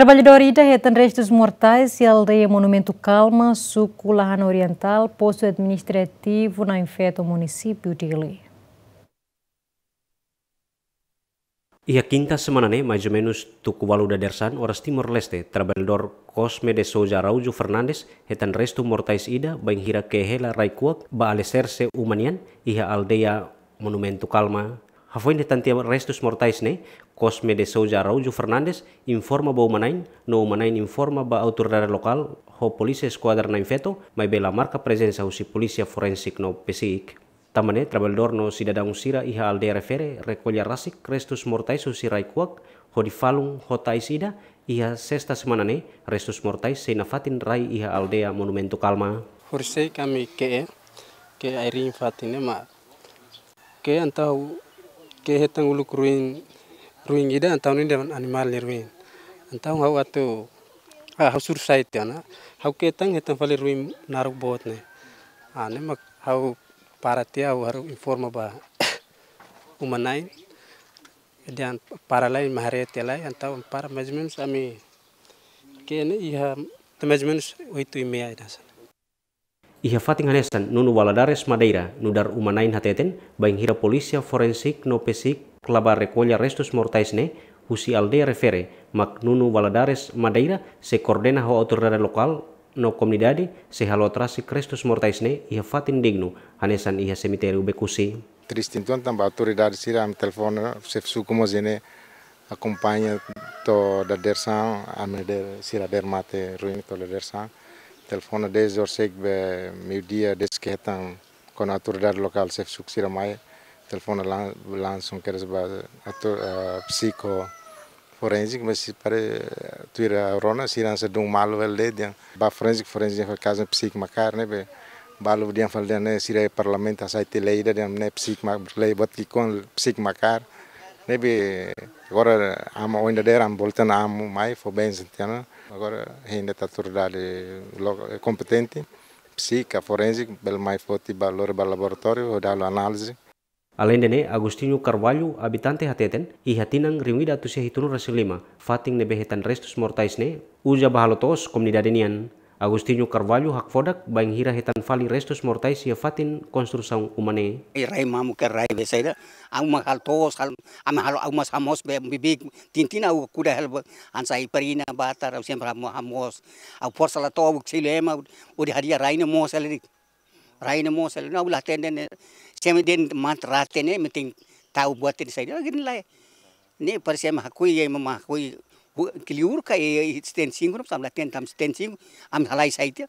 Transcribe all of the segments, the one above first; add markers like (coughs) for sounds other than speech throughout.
Trabalhadores da retam restos mortais e aldeia Monumento Calma, suco Oriental, posto administrativo na infeta município de Ilê. Ia e quinta semana ne, mais ou menos, tuku da dersan, oras Timor-Leste, trabalhador Cosme de Souza Araújo Fernandes, retan resto mortais ida, bem hira kehela raikuak, ba alecerse humanian, a aldeia Monumento Calma, Havoin de tantia restos mortais ne, Cosme de Souza Araújo Fernandes informa bahwa manain, no manain informa bahwa autoridade local ho polícia esquadra na infeto, mai bela marca presença usi polisia forensik no pesik. Tamane, trabalhador no cidadão sira iha aldea refere, recolha rasik restos mortais usi raikuak, ho di falung ho taisida, iha sexta semana ne, restos mortais seinafatin rai iha aldea monumento calma. Horsei kami ke ke airin fatine ma ke antau ke hetang ruin ruin gida antau ni dan animal ni ruin antau hau atu ah hau ya na hau ketang hitam fali ruin naruk bot ne ane ah, mak hau paratia hau haru informa ba (coughs) umanain dan para lain mahare telai antau para management kami kene iha management itu imea idasa Ihafating hanesan nunu waladares madeira nudar umanain hateten baing hira polisia forensik no pesik klaba rekolya restus mortaisne husi aldea refere mak nunu waladares madeira se coordena ho autoridade lokal no comunidade se halotrasi restus mortaisne ihafatin dignu hanesan iha cemitério bekusi tristintuan tamba autoridade sira am telefone sef sukumo zene acompanha to dadersang dersan ameder sira dermate ruin to dadersang. telefone desde orseg be eh, meio-dia, desde que estão com a autoridade local, se sucira mais, telefona lançam que eles a psico forensic, mas pare tuira rona, se lança de um malo verde, dia, ba forensic forensic fa casa psico macar, né, be balu dia fal dia né, se re parlamenta sai te lei dia né psico ma lei bot que com psico macar, né be agora ama ainda der am voltando amo mais, foi bem sentindo. Agora ainda está tornado competente, psica, forense, pelo mais forte valor para o laboratório, dar análise. Além dene, Agostinho Carvalho, habitante hateten, i hatinang reunida tu se hitunu rasilima, fating nebehetan restus mortais ne, uja bahalotos comunidade nian. Agustinho Carvalho hak fodak baing hira hetan fali restos mortai sia fatin konstruksang umane. rai mamu kerai saida. au mahal tos hal am hal au mas hamos be bibik tintina au kuda hal ansai perina batar au mo hamos au forsa la to au xilema u di hadia raina mo salari raina mo salari au la tenden semi den mat ratene meting tau buat di saida lagi lai. Ni persia mahakui ye mahakui keliurcă, ei e, suntem singuri, am latent, am suntem singuri, am halai To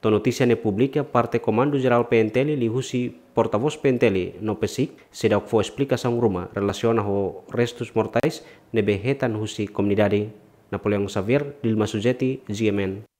Το Noticia Publica parte Comando Geral Penteli lihusi portavoz Penteli no pesik sida fo explica sang rumah relaciona ho restus mortais nebehetan husi comunidade Napoleon Xavier Dilma Sujeti GMN.